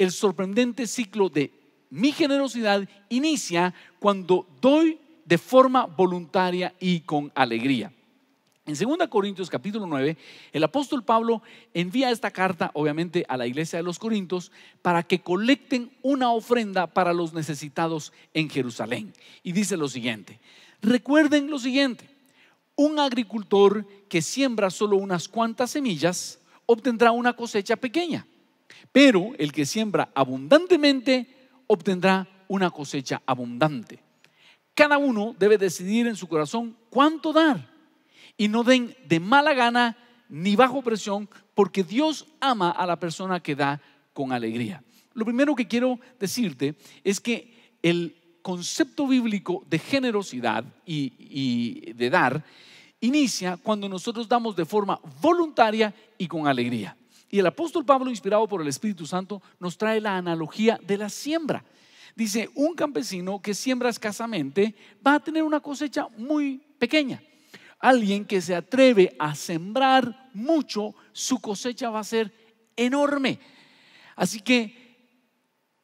el sorprendente ciclo de mi generosidad inicia cuando doy de forma voluntaria y con alegría. En 2 Corintios capítulo 9, el apóstol Pablo envía esta carta, obviamente, a la iglesia de los Corintios para que colecten una ofrenda para los necesitados en Jerusalén. Y dice lo siguiente, recuerden lo siguiente, un agricultor que siembra solo unas cuantas semillas obtendrá una cosecha pequeña, pero el que siembra abundantemente obtendrá una cosecha abundante. Cada uno debe decidir en su corazón cuánto dar. Y no den de mala gana ni bajo presión, porque Dios ama a la persona que da con alegría. Lo primero que quiero decirte es que el concepto bíblico de generosidad y, de dar inicia cuando nosotros damos de forma voluntaria y con alegría. Y el apóstol Pablo, inspirado por el Espíritu Santo, nos trae la analogía de la siembra. Dice, un campesino que siembra escasamente va a tener una cosecha muy pequeña. Alguien que se atreve a sembrar mucho, su cosecha va a ser enorme. Así que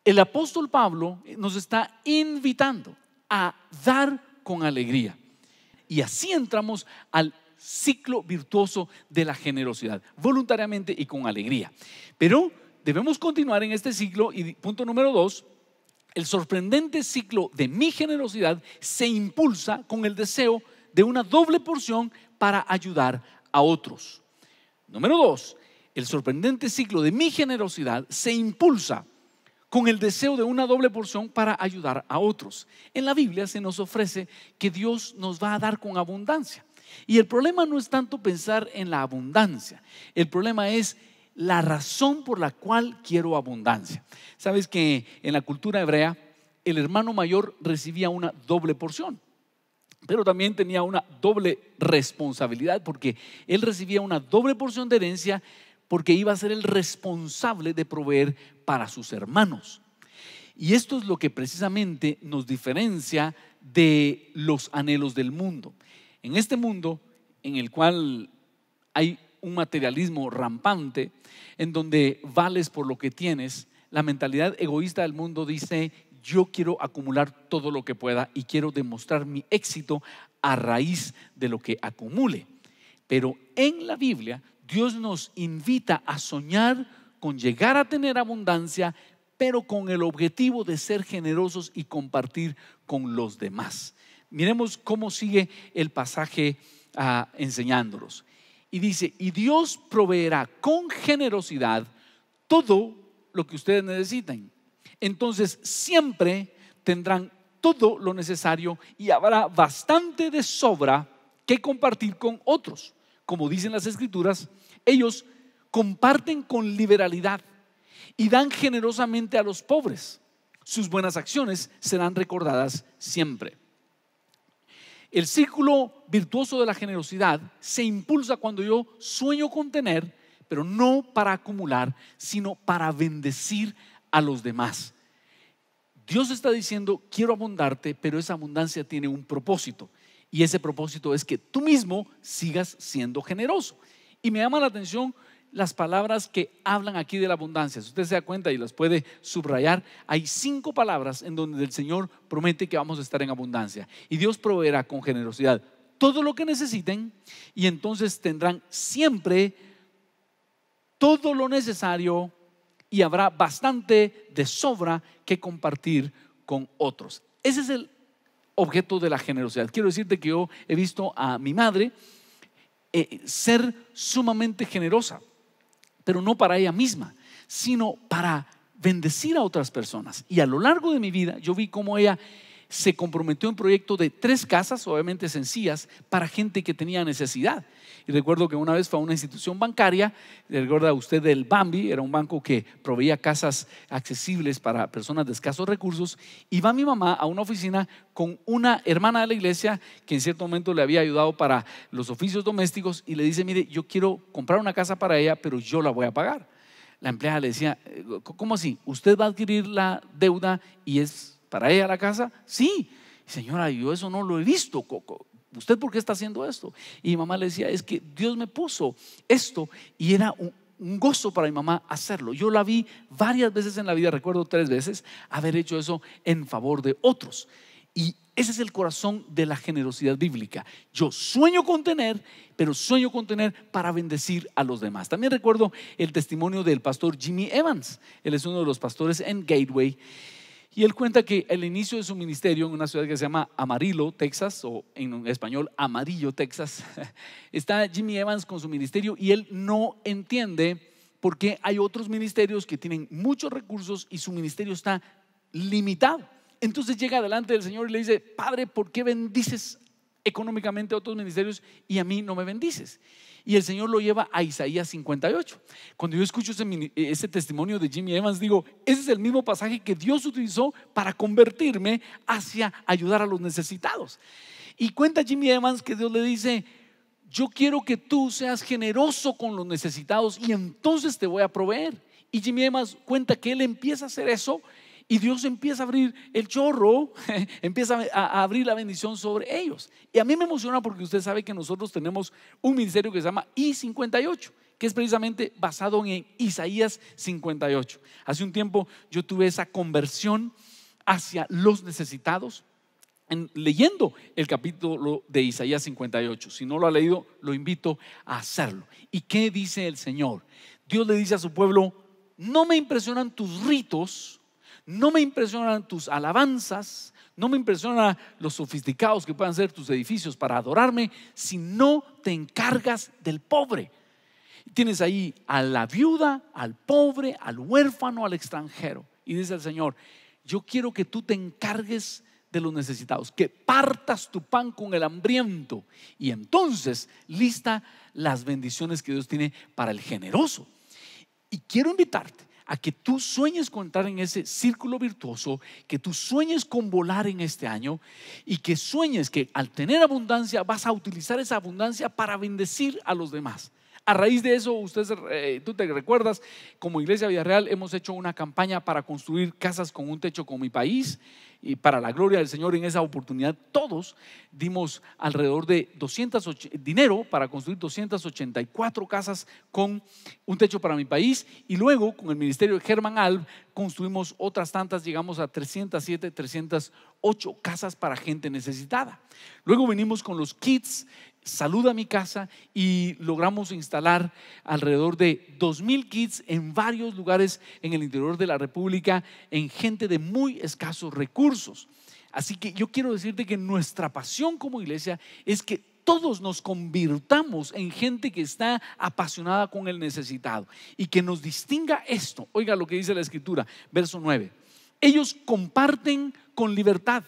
el apóstol Pablo nos está invitando a dar con alegría. Y así entramos al ciclo virtuoso de la generosidad, voluntariamente y con alegría. Pero debemos continuar en este ciclo y punto número dos, el sorprendente ciclo de mi generosidad se impulsa con el deseo de una doble porción para ayudar a otros. Número dos, el sorprendente ciclo de mi generosidad se impulsa con el deseo de una doble porción para ayudar a otros. En la Biblia se nos ofrece que Dios nos va a dar con abundancia. Y el problema no es tanto pensar en la abundancia, el problema es la razón por la cual quiero abundancia. Sabes que en la cultura hebrea el hermano mayor recibía una doble porción, pero también tenía una doble responsabilidad porque él recibía una doble porción de herencia porque iba a ser el responsable de proveer para sus hermanos. Y esto es lo que precisamente nos diferencia de los anhelos del mundo en este mundo en el cual hay un materialismo rampante, en donde vales por lo que tienes, la mentalidad egoísta del mundo dice, yo quiero acumular todo lo que pueda y quiero demostrar mi éxito a raíz de lo que acumule. Pero en la Biblia Dios nos invita a soñar con llegar a tener abundancia, pero con el objetivo de ser generosos y compartir con los demás. Miremos cómo sigue el pasaje ah, enseñándolos. Y dice, y Dios proveerá con generosidad todo lo que ustedes necesiten. Entonces siempre tendrán todo lo necesario y habrá bastante de sobra que compartir con otros. Como dicen las escrituras, ellos comparten con liberalidad y dan generosamente a los pobres. Sus buenas acciones serán recordadas siempre. El círculo virtuoso de la generosidad se impulsa cuando yo sueño con tener, pero no para acumular, sino para bendecir a los demás. Dios está diciendo, quiero abundarte, pero esa abundancia tiene un propósito. Y ese propósito es que tú mismo sigas siendo generoso. Y me llama la atención las palabras que hablan aquí de la abundancia. Si usted se da cuenta y las puede subrayar, hay cinco palabras en donde el Señor promete que vamos a estar en abundancia. Y Dios proveerá con generosidad todo lo que necesiten y entonces tendrán siempre todo lo necesario y habrá bastante de sobra que compartir con otros. Ese es el objeto de la generosidad. Quiero decirte que yo he visto a mi madre eh, ser sumamente generosa pero no para ella misma, sino para bendecir a otras personas. Y a lo largo de mi vida yo vi cómo ella se comprometió en proyecto de tres casas, obviamente sencillas, para gente que tenía necesidad. Y recuerdo que una vez fue a una institución bancaria, recuerda usted del Bambi, era un banco que proveía casas accesibles para personas de escasos recursos, y va mi mamá a una oficina con una hermana de la iglesia que en cierto momento le había ayudado para los oficios domésticos y le dice, mire, yo quiero comprar una casa para ella, pero yo la voy a pagar. La empleada le decía, ¿cómo así? Usted va a adquirir la deuda y es para ella la casa? Sí. Señora, yo eso no lo he visto, Coco. ¿Usted por qué está haciendo esto? Y mi mamá le decía, es que Dios me puso esto y era un, un gozo para mi mamá hacerlo. Yo la vi varias veces en la vida, recuerdo tres veces, haber hecho eso en favor de otros. Y ese es el corazón de la generosidad bíblica. Yo sueño con tener, pero sueño con tener para bendecir a los demás. También recuerdo el testimonio del pastor Jimmy Evans. Él es uno de los pastores en Gateway. Y él cuenta que el inicio de su ministerio en una ciudad que se llama Amarillo, Texas, o en español Amarillo, Texas, está Jimmy Evans con su ministerio y él no entiende por qué hay otros ministerios que tienen muchos recursos y su ministerio está limitado. Entonces llega delante del Señor y le dice, Padre, ¿por qué bendices económicamente a otros ministerios y a mí no me bendices. Y el Señor lo lleva a Isaías 58. Cuando yo escucho ese, ese testimonio de Jimmy Evans, digo, ese es el mismo pasaje que Dios utilizó para convertirme hacia ayudar a los necesitados. Y cuenta Jimmy Evans que Dios le dice, yo quiero que tú seas generoso con los necesitados y entonces te voy a proveer. Y Jimmy Evans cuenta que él empieza a hacer eso y Dios empieza a abrir el chorro, empieza a abrir la bendición sobre ellos. Y a mí me emociona porque usted sabe que nosotros tenemos un ministerio que se llama I58, que es precisamente basado en Isaías 58. Hace un tiempo yo tuve esa conversión hacia los necesitados. leyendo el capítulo de Isaías 58. Si no lo ha leído, lo invito a hacerlo. ¿Y qué dice el Señor? Dios le dice a su pueblo, no me impresionan tus ritos no me impresionan tus alabanzas, no me impresionan los sofisticados que puedan ser tus edificios para adorarme si no te encargas del pobre. Tienes ahí a la viuda, al pobre, al huérfano, al extranjero. Y dice el Señor, yo quiero que tú te encargues de los necesitados, que partas tu pan con el hambriento. Y entonces lista las bendiciones que Dios tiene para el generoso. Y quiero invitarte a que tú sueñes con entrar en ese círculo virtuoso, que tú sueñes con volar en este año y que sueñes que al tener abundancia vas a utilizar esa abundancia para bendecir a los demás. A raíz de eso, ustedes, eh, tú te recuerdas, como Iglesia Villarreal hemos hecho una campaña para construir casas con un techo con mi país y para la gloria del Señor en esa oportunidad todos dimos alrededor de dinero para construir 284 casas con un techo para mi país y luego con el ministerio de Germán Alb construimos otras tantas, llegamos a 307, 308 casas para gente necesitada. Luego venimos con los kits Saluda a mi casa y logramos instalar alrededor de 2.000 kits en varios lugares en el interior de la República, en gente de muy escasos recursos. Así que yo quiero decirte que nuestra pasión como iglesia es que todos nos convirtamos en gente que está apasionada con el necesitado y que nos distinga esto. Oiga lo que dice la escritura, verso 9. Ellos comparten con libertad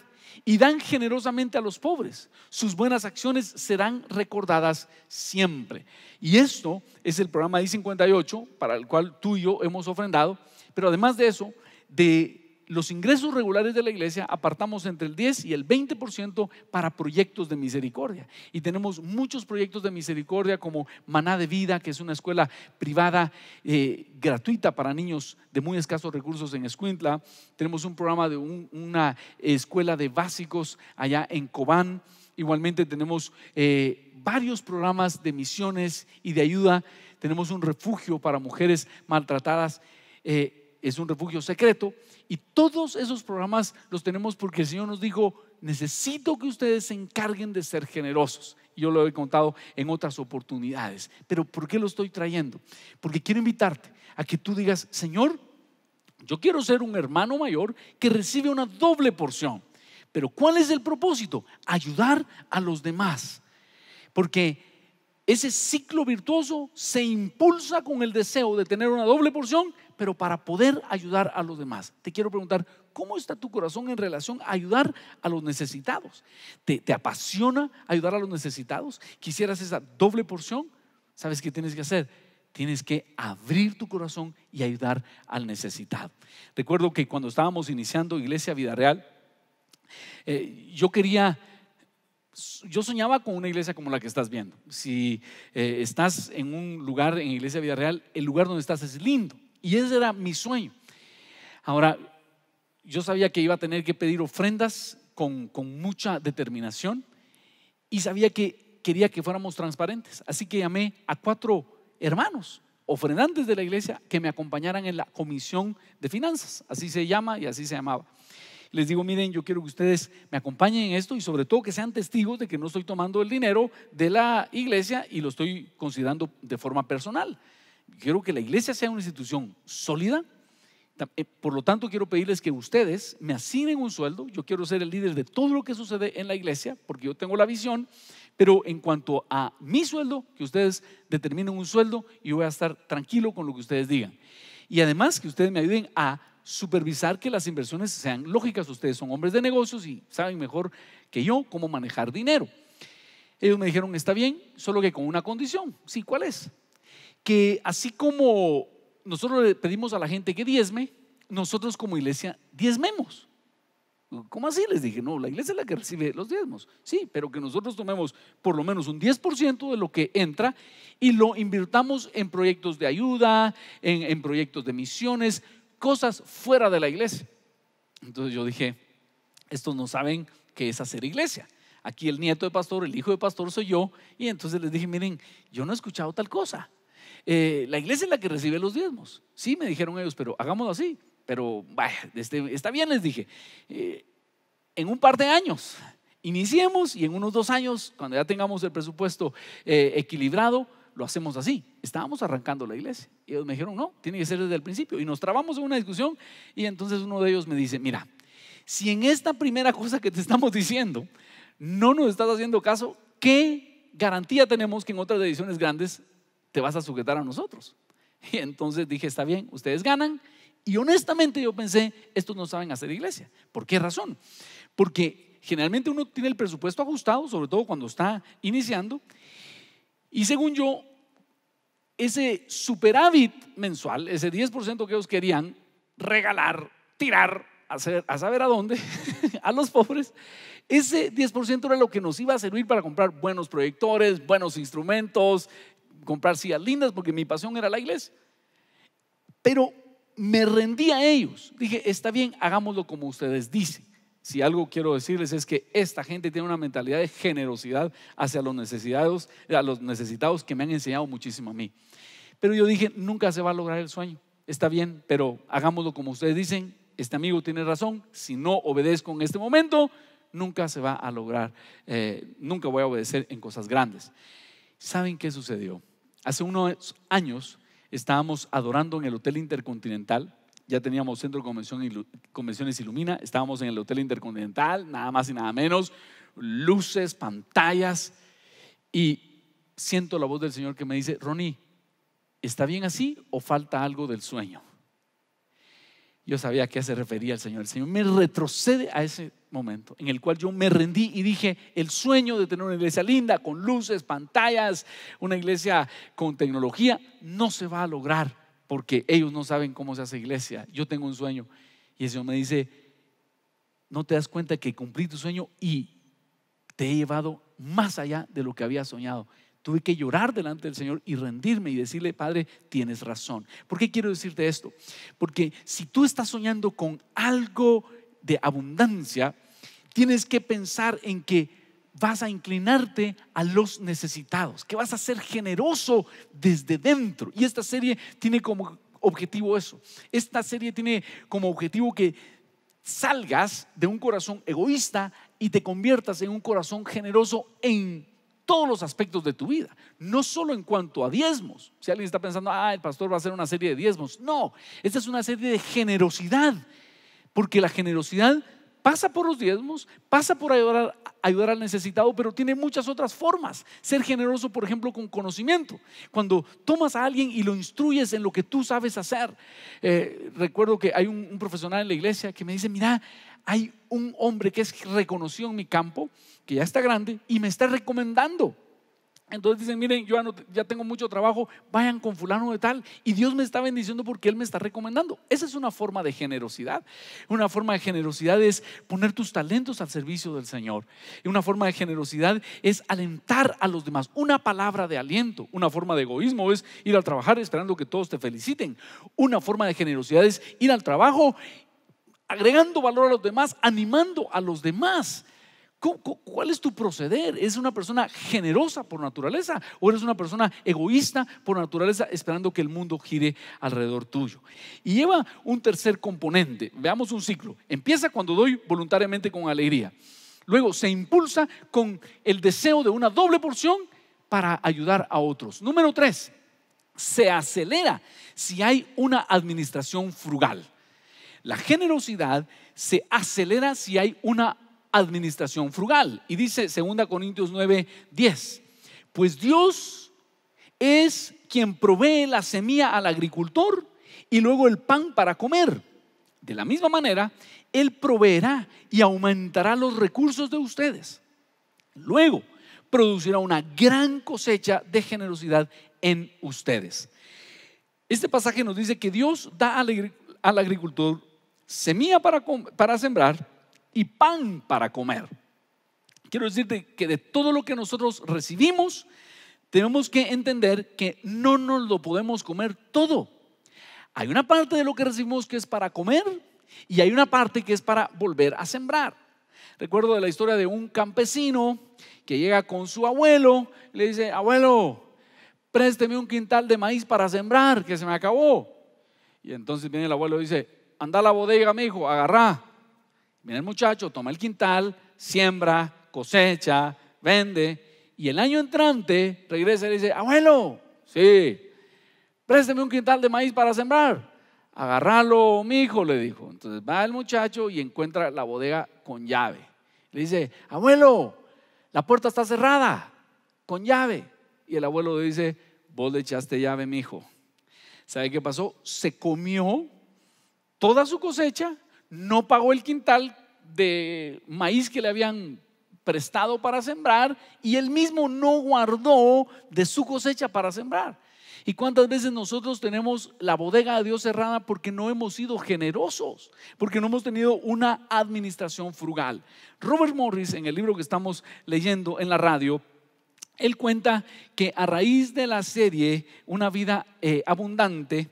y dan generosamente a los pobres. Sus buenas acciones serán recordadas siempre. Y esto es el programa I-58 para el cual tú y yo hemos ofrendado, pero además de eso, de los ingresos regulares de la iglesia apartamos entre el 10 y el 20% para proyectos de misericordia. Y tenemos muchos proyectos de misericordia como Maná de Vida, que es una escuela privada eh, gratuita para niños de muy escasos recursos en Escuintla. Tenemos un programa de una escuela de básicos allá en Cobán. Igualmente tenemos eh, varios programas de misiones y de ayuda. Tenemos un refugio para mujeres maltratadas. Eh, es un refugio secreto. Y todos esos programas los tenemos porque el Señor nos dijo, necesito que ustedes se encarguen de ser generosos. yo lo he contado en otras oportunidades. Pero ¿por qué lo estoy trayendo? Porque quiero invitarte a que tú digas, Señor, yo quiero ser un hermano mayor que recibe una doble porción. Pero ¿cuál es el propósito? Ayudar a los demás. Porque ese ciclo virtuoso se impulsa con el deseo de tener una doble porción, pero para poder ayudar a los demás. Te quiero preguntar, ¿cómo está tu corazón en relación a ayudar a los necesitados? ¿Te, apasiona ayudar a los necesitados? ¿Quisieras esa doble porción? ¿Sabes qué tienes que hacer? Tienes que abrir tu corazón y ayudar al necesitado. Recuerdo que cuando estábamos iniciando Iglesia Vida Real, eh, yo quería yo soñaba con una iglesia como la que estás viendo. Si eh, estás en un lugar, en Iglesia Vida el lugar donde estás es lindo. Y ese era mi sueño. Ahora, yo sabía que iba a tener que pedir ofrendas con mucha determinación y sabía que quería que fuéramos transparentes. Así que llamé a cuatro hermanos ofrendantes de la iglesia que me acompañaran en la comisión de finanzas. Así se llama y así se llamaba les digo, miren, yo quiero que ustedes me acompañen en esto y sobre todo que sean testigos de que no estoy tomando el dinero de la iglesia y lo estoy considerando de forma personal. Quiero que la iglesia sea una institución sólida. Eh, por lo tanto, quiero pedirles que ustedes me asignen un sueldo. Yo quiero ser el líder de todo lo que sucede en la iglesia, porque yo tengo la visión. Pero en cuanto a mi sueldo, que ustedes determinen un sueldo y yo voy a estar tranquilo con lo que ustedes digan. Y además que ustedes me ayuden a supervisar que las inversiones sean lógicas. Ustedes son hombres de negocios y saben mejor que yo cómo manejar dinero. Ellos me dijeron, está bien, solo que con una condición. Sí, ¿cuál es? Que así como nosotros le pedimos a la gente que diezme, nosotros como iglesia diezmemos. ¿Cómo así? Les dije, no, la iglesia es la que recibe los diezmos. Sí, pero que nosotros tomemos por lo menos un 10% de lo que entra y lo invirtamos en proyectos de ayuda, en, en proyectos de misiones, cosas fuera de la iglesia. Entonces yo dije, estos no saben qué es hacer iglesia. Aquí el nieto de pastor, el hijo de pastor soy yo. Y entonces les dije, miren, yo no he escuchado tal cosa. Eh, la iglesia es la que recibe los diezmos. Sí, me dijeron ellos, pero hagámoslo así. Pero vaya, este, está bien, les dije. Eh, en un par de años, iniciemos y en unos dos años, cuando ya tengamos el presupuesto eh, equilibrado, lo hacemos así. Estábamos arrancando la iglesia. Y ellos me dijeron, no, tiene que ser desde el principio. Y nos trabamos en una discusión y entonces uno de ellos me dice, mira, si en esta primera cosa que te estamos diciendo no nos estás haciendo caso, ¿qué garantía tenemos que en otras ediciones grandes te vas a sujetar a nosotros? Y entonces dije, está bien, ustedes ganan. Y honestamente yo pensé, estos no saben hacer iglesia. ¿Por qué razón? Porque generalmente uno tiene el presupuesto ajustado, sobre todo cuando está iniciando. Y según yo, ese superávit mensual, ese 10% que ellos querían regalar, tirar, a saber a dónde, a los pobres, ese 10% era lo que nos iba a servir para comprar buenos proyectores, buenos instrumentos, comprar sillas lindas, porque mi pasión era la iglesia. Pero me rendí a ellos. Dije, está bien, hagámoslo como ustedes dicen. Si algo quiero decirles es que esta gente tiene una mentalidad de generosidad hacia los necesitados, a los necesitados que me han enseñado muchísimo a mí. Pero yo dije, nunca se va a lograr el sueño. Está bien, pero hagámoslo como ustedes dicen. Este amigo tiene razón. Si no obedezco en este momento, nunca se va a lograr. Eh, nunca voy a obedecer en cosas grandes. ¿Saben qué sucedió? Hace unos años estábamos adorando en el Hotel Intercontinental ya teníamos centro de convenciones Ilumina, estábamos en el Hotel Intercontinental, nada más y nada menos, luces, pantallas, y siento la voz del Señor que me dice, Ronnie, ¿está bien así o falta algo del sueño? Yo sabía a qué se refería el Señor. El Señor me retrocede a ese momento en el cual yo me rendí y dije, el sueño de tener una iglesia linda, con luces, pantallas, una iglesia con tecnología, no se va a lograr porque ellos no saben cómo se hace iglesia. Yo tengo un sueño. Y el Señor me dice, no te das cuenta que cumplí tu sueño y te he llevado más allá de lo que había soñado. Tuve que llorar delante del Señor y rendirme y decirle, Padre, tienes razón. ¿Por qué quiero decirte esto? Porque si tú estás soñando con algo de abundancia, tienes que pensar en que vas a inclinarte a los necesitados, que vas a ser generoso desde dentro. Y esta serie tiene como objetivo eso. Esta serie tiene como objetivo que salgas de un corazón egoísta y te conviertas en un corazón generoso en todos los aspectos de tu vida, no solo en cuanto a diezmos. Si alguien está pensando, ah, el pastor va a hacer una serie de diezmos. No, esta es una serie de generosidad, porque la generosidad pasa por los diezmos, pasa por ayudar, al necesitado, pero tiene muchas otras formas. Ser generoso, por ejemplo, con conocimiento. Cuando tomas a alguien y lo instruyes en lo que tú sabes hacer. Eh, recuerdo que hay un, un, profesional en la iglesia que me dice, mira, hay un hombre que es reconocido en mi campo, que ya está grande, y me está recomendando entonces dicen, miren, yo ya tengo mucho trabajo, vayan con fulano de tal. Y Dios me está bendiciendo porque Él me está recomendando. Esa es una forma de generosidad. Una forma de generosidad es poner tus talentos al servicio del Señor. Y una forma de generosidad es alentar a los demás. Una palabra de aliento. Una forma de egoísmo es ir al trabajar esperando que todos te feliciten. Una forma de generosidad es ir al trabajo agregando valor a los demás, animando a los demás. ¿Cuál es tu proceder? ¿Es una persona generosa por naturaleza o eres una persona egoísta por naturaleza esperando que el mundo gire alrededor tuyo? Y lleva un tercer componente. Veamos un ciclo. Empieza cuando doy voluntariamente con alegría. Luego se impulsa con el deseo de una doble porción para ayudar a otros. Número tres, se acelera si hay una administración frugal. La generosidad se acelera si hay una administración frugal. Y dice 2 Corintios 9, 10, pues Dios es quien provee la semilla al agricultor y luego el pan para comer. De la misma manera, Él proveerá y aumentará los recursos de ustedes. Luego, producirá una gran cosecha de generosidad en ustedes. Este pasaje nos dice que Dios da al, agricultor semilla para, para sembrar y pan para comer. Quiero decirte que de todo lo que nosotros recibimos, tenemos que entender que no nos lo podemos comer todo. Hay una parte de lo que recibimos que es para comer y hay una parte que es para volver a sembrar. Recuerdo de la historia de un campesino que llega con su abuelo y le dice, abuelo, présteme un quintal de maíz para sembrar, que se me acabó. Y entonces viene el abuelo y dice, anda a la bodega, mi hijo, agarrá Viene el muchacho, toma el quintal, siembra, cosecha, vende. Y el año entrante regresa y le dice, abuelo, sí, présteme un quintal de maíz para sembrar. Agarralo, mi hijo, le dijo. Entonces va el muchacho y encuentra la bodega con llave. Le dice, abuelo, la puerta está cerrada, con llave. Y el abuelo le dice, vos le echaste llave, mi hijo. ¿Sabe qué pasó? Se comió toda su cosecha no pagó el quintal de maíz que le habían prestado para sembrar y él mismo no guardó de su cosecha para sembrar. ¿Y cuántas veces nosotros tenemos la bodega de Dios cerrada porque no hemos sido generosos, porque no hemos tenido una administración frugal? Robert Morris, en el libro que estamos leyendo en la radio, él cuenta que a raíz de la serie Una vida eh, abundante,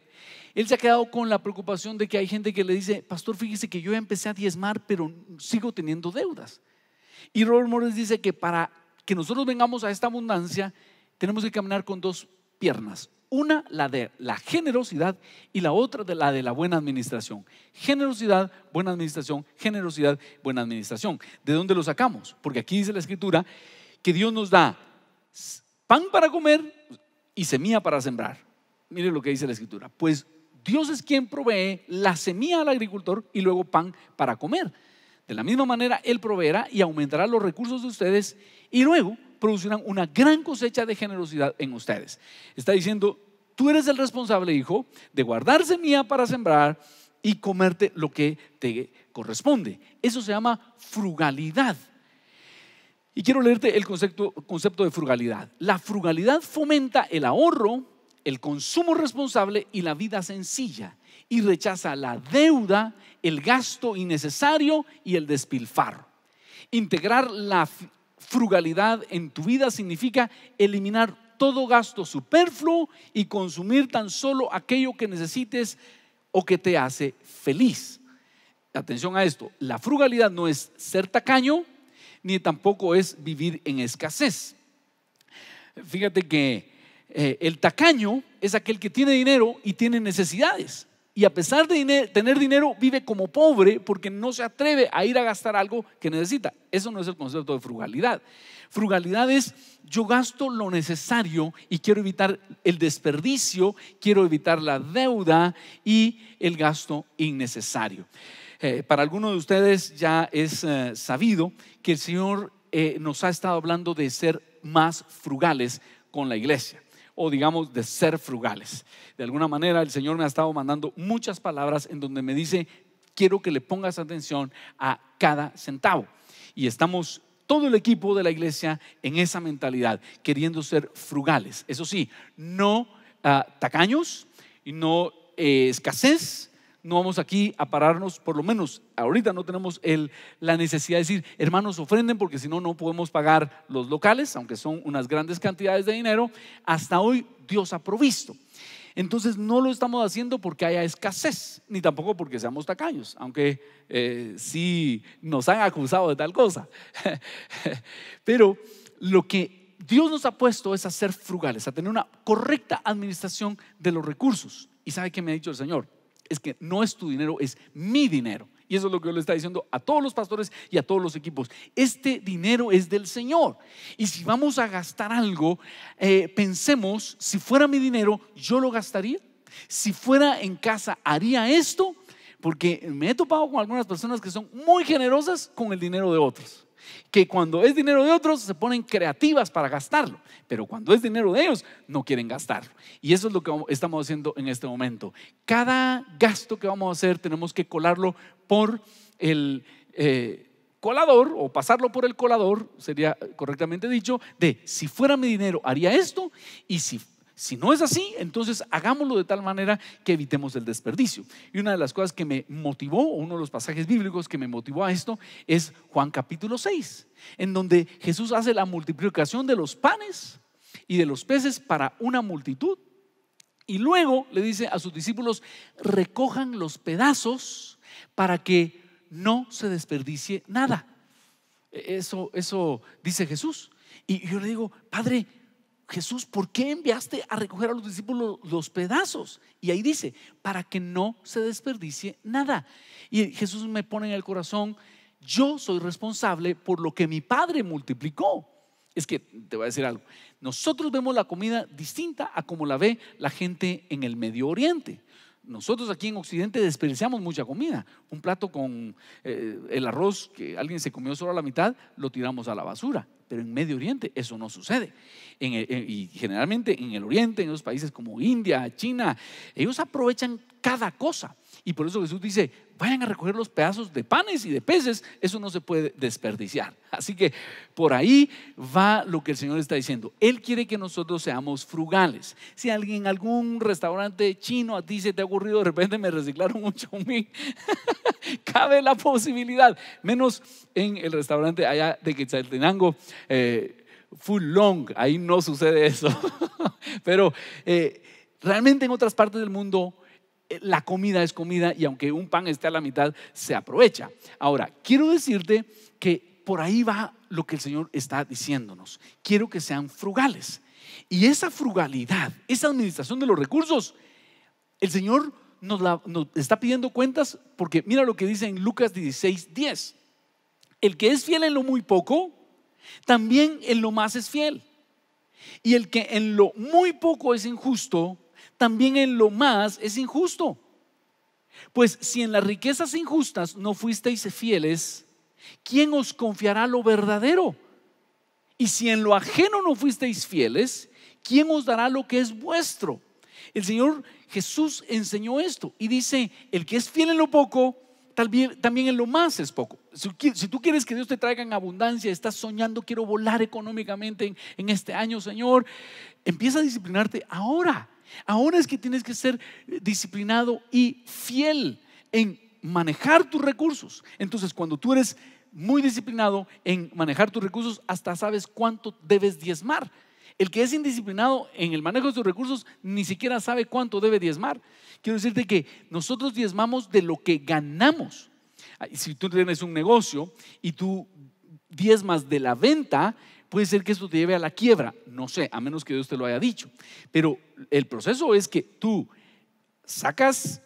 él se ha quedado con la preocupación de que hay gente que le dice, pastor, fíjese que yo ya empecé a diezmar, pero sigo teniendo deudas. Y Robert Morris dice que para que nosotros vengamos a esta abundancia, tenemos que caminar con dos piernas. Una, la de la generosidad y la otra, de la de la buena administración. Generosidad, buena administración, generosidad, buena administración. ¿De dónde lo sacamos? Porque aquí dice la escritura que Dios nos da pan para comer y semilla para sembrar. Mire lo que dice la escritura. Pues Dios es quien provee la semilla al agricultor y luego pan para comer. De la misma manera, Él proveerá y aumentará los recursos de ustedes y luego producirán una gran cosecha de generosidad en ustedes. Está diciendo, tú eres el responsable, hijo, de guardar semilla para sembrar y comerte lo que te corresponde. Eso se llama frugalidad. Y quiero leerte el concepto, concepto de frugalidad. La frugalidad fomenta el ahorro, el consumo responsable y la vida sencilla, y rechaza la deuda, el gasto innecesario y el despilfarro. Integrar la frugalidad en tu vida significa eliminar todo gasto superfluo y consumir tan solo aquello que necesites o que te hace feliz. Atención a esto, la frugalidad no es ser tacaño, ni tampoco es vivir en escasez. Fíjate que eh, el tacaño es aquel que tiene dinero y tiene necesidades. Y a pesar de tener dinero, vive como pobre porque no se atreve a ir a gastar algo que necesita. Eso no es el concepto de frugalidad. Frugalidad es yo gasto lo necesario y quiero evitar el desperdicio, quiero evitar la deuda y el gasto innecesario. Eh, para algunos de ustedes ya es eh, sabido que el Señor nos ha estado hablando de ser más frugales con la iglesia o digamos de ser frugales. De alguna manera el Señor me ha estado mandando muchas palabras en donde me dice, quiero que le pongas atención a cada centavo. Y estamos todo el equipo de la iglesia en esa mentalidad, queriendo ser frugales. Eso sí, no ah, tacaños, no eh, escasez, no vamos aquí a pararnos, por lo menos ahorita no tenemos la necesidad de decir, hermanos, ofrenden porque si no, no podemos pagar los locales, aunque son unas grandes cantidades de dinero. Hasta hoy Dios ha provisto. Entonces no lo estamos haciendo porque haya escasez, ni tampoco porque seamos tacaños, aunque eh, sí nos han acusado de tal cosa. Pero lo que Dios nos ha puesto es a ser frugales, a tener una correcta administración de los recursos. ¿Y sabe qué me ha dicho el Señor? es que no es tu dinero, es mi dinero. Y eso es lo que yo le está diciendo a todos los pastores y a todos los equipos. Este dinero es del Señor. Y si vamos a gastar algo, eh, pensemos, si fuera mi dinero, yo lo gastaría. Si fuera en casa, haría esto. Porque me he topado con algunas personas que son muy generosas con el dinero de otros que cuando es dinero de otros se ponen creativas para gastarlo, pero cuando es dinero de ellos no quieren gastarlo. Y eso es lo que estamos haciendo en este momento. Cada gasto que vamos a hacer tenemos que colarlo por el... Eh, colador o pasarlo por el colador, sería correctamente dicho, de si fuera mi dinero haría esto y si si no es así, entonces hagámoslo de tal manera que evitemos el desperdicio. Y una de las cosas que me motivó, uno de los pasajes bíblicos que me motivó a esto, es Juan capítulo 6, en donde Jesús hace la multiplicación de los panes y de los peces para una multitud. Y luego le dice a sus discípulos, recojan los pedazos para que no se desperdicie nada. E-, eso, eso dice Jesús. Y yo le digo, Padre, Jesús, ¿por qué enviaste a recoger a los discípulos los pedazos? Y ahí dice, para que no se desperdicie nada. Y Jesús me pone en el corazón, yo soy responsable por lo que mi Padre multiplicó. Es que te voy a decir algo, nosotros vemos la comida distinta a como la ve la gente en el Medio Oriente. Nosotros aquí en Occidente desperdiciamos mucha comida. Un plato con eh, el arroz que alguien se comió solo a la mitad, lo tiramos a la basura. Pero en Medio Oriente eso no sucede. y generalmente en el Oriente, en los países como India, China, ellos aprovechan cada cosa. Y por eso Jesús dice, vayan a recoger los pedazos de panes y de peces, eso no se puede desperdiciar. Así que por ahí va lo que el Señor está diciendo. Él quiere que nosotros seamos frugales. Si alguien en algún restaurante chino a ti se te ha ocurrido, de repente me reciclaron un mí cabe la posibilidad, menos en el restaurante allá de Quetzaltenango. Eh, full long, ahí no sucede eso. Pero eh, realmente en otras partes del mundo eh, la comida es comida y aunque un pan esté a la mitad, se aprovecha. Ahora, quiero decirte que por ahí va lo que el Señor está diciéndonos. Quiero que sean frugales. Y esa frugalidad, esa administración de los recursos, el Señor nos, está pidiendo cuentas porque mira lo que dice en Lucas 16, 10. El que es fiel en lo muy poco, también en lo más es fiel. Y el que en lo muy poco es injusto, también en lo más es injusto. Pues si en las riquezas injustas no fuisteis fieles, ¿quién os confiará lo verdadero? Y si en lo ajeno no fuisteis fieles, ¿quién os dará lo que es vuestro? El Señor Jesús enseñó esto y dice, el que es fiel en lo poco, también en lo más es poco. Si, tú quieres que Dios te traiga en abundancia, estás soñando, quiero volar económicamente en, este año, Señor, empieza a disciplinarte ahora. Ahora es que tienes que ser disciplinado y fiel en manejar tus recursos. Entonces, cuando tú eres muy disciplinado en manejar tus recursos, hasta sabes cuánto debes diezmar. El que es indisciplinado en el manejo de sus recursos ni siquiera sabe cuánto debe diezmar. Quiero decirte que nosotros diezmamos de lo que ganamos. Si tú tienes un negocio y tú diezmas de la venta, Puede ser que esto te lleve a la quiebra, no sé, a menos que Dios te lo haya dicho. Pero el proceso es que tú sacas,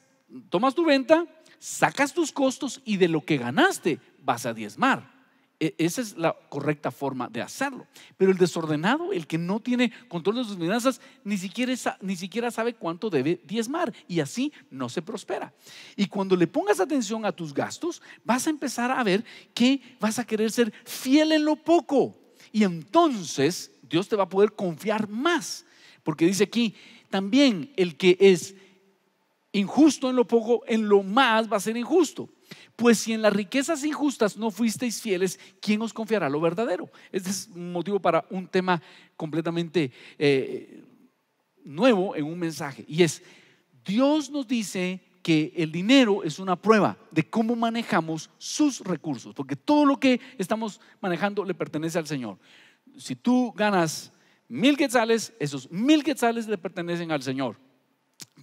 tomas tu venta, sacas tus costos y de lo que ganaste vas a diezmar. E, esa es la correcta forma de hacerlo. Pero el desordenado, el que no tiene control de sus finanzas, ni siquiera sabe cuánto debe diezmar y así no se prospera. Y cuando le pongas atención a tus gastos, vas a empezar a ver que vas a querer ser fiel en lo poco. Y entonces Dios te va a poder confiar más. Porque dice aquí, también el que es injusto en lo poco, en lo más va a ser injusto. Pues si en las riquezas injustas no fuisteis fieles, ¿quién os confiará lo verdadero? Este es un motivo para un tema completamente eh, nuevo en un mensaje. Y es, Dios nos dice que el dinero es una prueba de cómo manejamos sus recursos, porque todo lo que estamos manejando le pertenece al Señor. Si tú ganas mil quetzales, esos mil quetzales le pertenecen al Señor.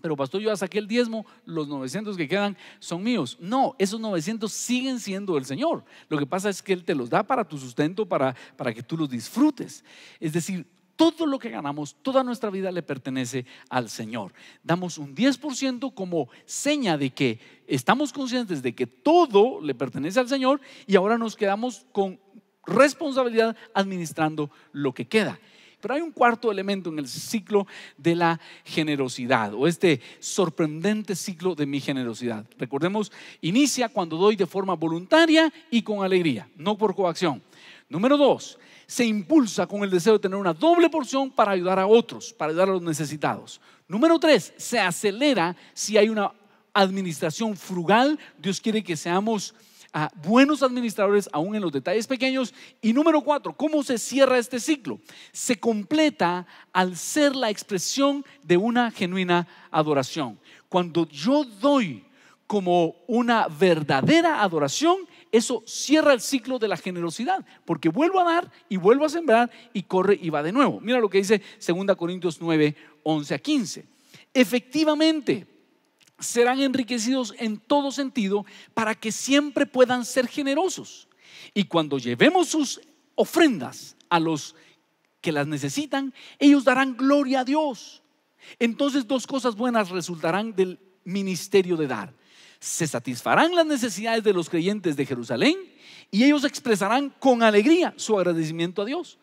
Pero pastor, yo ya saqué el diezmo, los 900 que quedan son míos. No, esos 900 siguen siendo del Señor. Lo que pasa es que Él te los da para tu sustento, para, para que tú los disfrutes. Es decir, todo lo que ganamos, toda nuestra vida le pertenece al Señor. Damos un 10% como seña de que estamos conscientes de que todo le pertenece al Señor y ahora nos quedamos con responsabilidad administrando lo que queda. Pero hay un cuarto elemento en el ciclo de la generosidad o este sorprendente ciclo de mi generosidad. Recordemos, inicia cuando doy de forma voluntaria y con alegría, no por coacción. Número dos, se impulsa con el deseo de tener una doble porción para ayudar a otros, para ayudar a los necesitados. Número tres, se acelera si hay una administración frugal. Dios quiere que seamos ah, buenos administradores aún en los detalles pequeños. Y número cuatro, ¿cómo se cierra este ciclo? Se completa al ser la expresión de una genuina adoración. Cuando yo doy como una verdadera adoración, eso cierra el ciclo de la generosidad, porque vuelvo a dar y vuelvo a sembrar y corre y va de nuevo. Mira lo que dice 2 Corintios 9, 11 a 15. Efectivamente, serán enriquecidos en todo sentido para que siempre puedan ser generosos. Y cuando llevemos sus ofrendas a los que las necesitan, ellos darán gloria a Dios. Entonces dos cosas buenas resultarán del ministerio de dar se satisfarán las necesidades de los creyentes de Jerusalén y ellos expresarán con alegría su agradecimiento a Dios.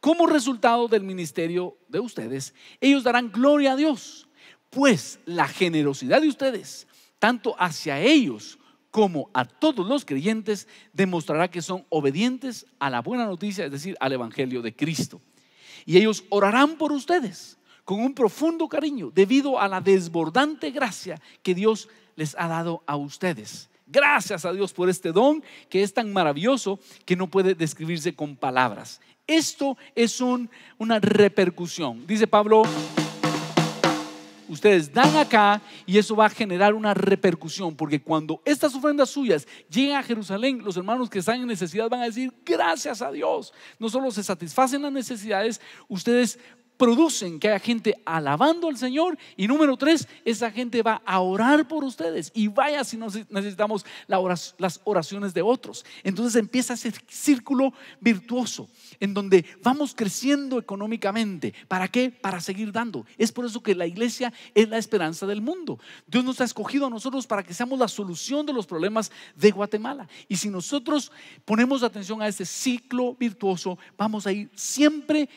Como resultado del ministerio de ustedes, ellos darán gloria a Dios, pues la generosidad de ustedes, tanto hacia ellos como a todos los creyentes, demostrará que son obedientes a la buena noticia, es decir, al Evangelio de Cristo. Y ellos orarán por ustedes con un profundo cariño debido a la desbordante gracia que Dios les ha dado a ustedes. Gracias a Dios por este don que es tan maravilloso que no puede describirse con palabras. Esto es un, una repercusión. Dice Pablo, ustedes dan acá y eso va a generar una repercusión, porque cuando estas ofrendas suyas lleguen a Jerusalén, los hermanos que están en necesidad van a decir, gracias a Dios. No solo se satisfacen las necesidades, ustedes producen que haya gente alabando al Señor. Y número tres, esa gente va a orar por ustedes. Y vaya si necesitamos las oraciones de otros. Entonces empieza ese círculo virtuoso en donde vamos creciendo económicamente. ¿Para qué? Para seguir dando. Es por eso que la iglesia es la esperanza del mundo. Dios nos ha escogido a nosotros para que seamos la solución de los problemas de Guatemala. Y si nosotros ponemos atención a ese ciclo virtuoso, vamos a ir siempre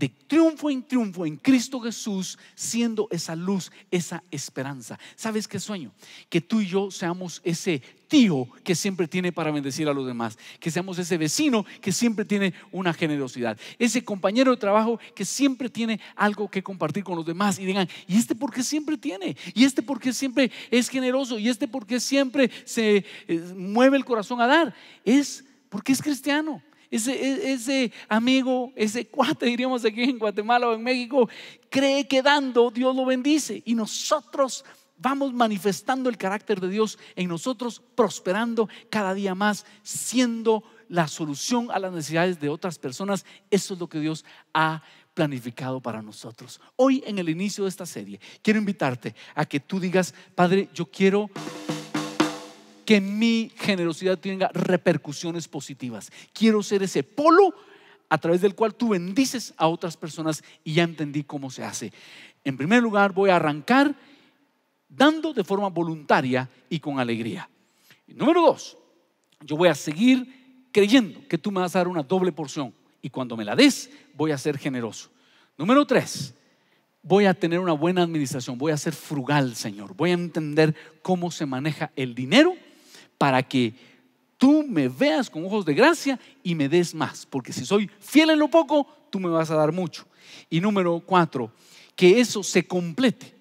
de triunfo en triunfo en Cristo Jesús, siendo esa luz, esa esperanza. ¿Sabes qué sueño? Que tú y yo seamos ese tío que siempre tiene para bendecir a los demás, que seamos ese vecino que siempre tiene una generosidad, ese compañero de trabajo que siempre tiene algo que compartir con los demás y digan, ¿y este por qué siempre tiene? ¿Y este por qué siempre es generoso? ¿Y este por qué siempre se eh, mueve el corazón a dar? Es porque es cristiano ese, e, ese amigo, ese cuate, diríamos aquí en Guatemala o en México, cree que dando Dios lo bendice y nosotros vamos manifestando el carácter de Dios en nosotros, prosperando cada día más, siendo la solución a las necesidades de otras personas. Eso es lo que Dios ha planificado para nosotros. Hoy en el inicio de esta serie, quiero invitarte a que tú digas, Padre, yo quiero que mi generosidad tenga repercusiones positivas. Quiero ser ese polo a través del cual tú bendices a otras personas y ya entendí cómo se hace. En primer lugar, voy a arrancar dando de forma voluntaria y con alegría. número dos, yo voy a seguir creyendo que tú me vas a dar una doble porción y cuando me la des voy a ser generoso. Número tres, voy a tener una buena administración, voy a ser frugal, Señor, voy a entender cómo se maneja el dinero para que tú me veas con ojos de gracia y me des más, porque si soy fiel en lo poco, tú me vas a dar mucho. Y número cuatro, que eso se complete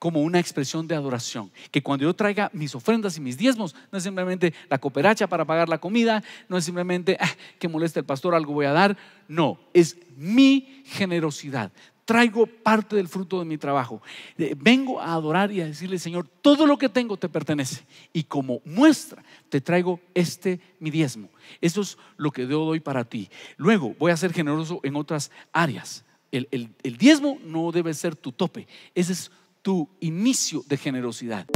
como una expresión de adoración. Que cuando yo traiga mis ofrendas y mis diezmos, no es simplemente la cooperacha para pagar la comida, no es simplemente ah, que moleste el pastor, algo voy a dar. No, es mi generosidad, traigo parte del fruto de mi trabajo. Eh, vengo a adorar y a decirle, Señor, todo lo que tengo te pertenece. Y como muestra, te traigo este mi diezmo. Eso es lo que yo doy para ti. Luego voy a ser generoso en otras áreas. El, diezmo no debe ser tu tope. Ese es tu inicio de generosidad.